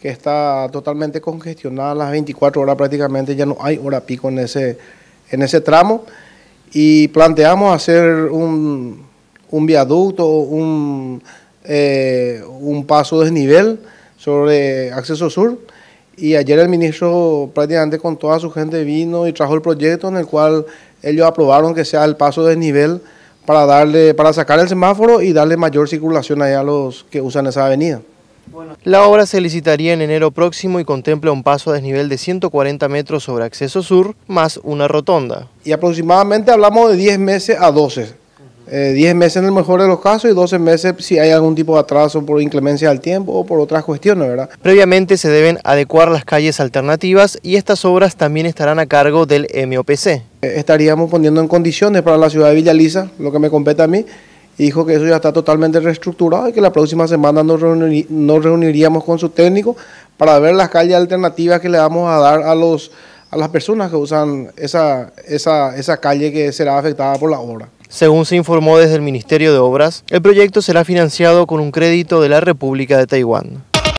que está totalmente congestionada las 24 horas prácticamente, ya no hay hora pico en ese, en ese tramo. Y planteamos hacer un, viaducto, un, eh, un paso desnivel sobre acceso sur. Y ayer el ministro prácticamente con toda su gente vino y trajo el proyecto en el cual ellos aprobaron que sea el paso desnivel para darle, para sacar el semáforo y darle mayor circulación allá a los que usan esa avenida. La obra se licitaría en enero próximo y contempla un paso a desnivel de 140 metros sobre acceso sur, más una rotonda. Y aproximadamente hablamos de 10 meses a 12. 10 eh, meses en el mejor de los casos y 12 meses si hay algún tipo de atraso por inclemencia del tiempo o por otras cuestiones, ¿verdad? Previamente se deben adecuar las calles alternativas y estas obras también estarán a cargo del MOPC. Eh, estaríamos poniendo en condiciones para la ciudad de Villaliza, lo que me compete a mí, dijo que eso ya está totalmente reestructurado y que la próxima semana nos, reuniríamos con su técnico para ver las calles alternativas que le vamos a dar a los a las personas que usan esa, esa, esa calle que será afectada por la obra. Según se informó desde el Ministerio de Obras, el proyecto será financiado con un crédito de la República de Taiwán.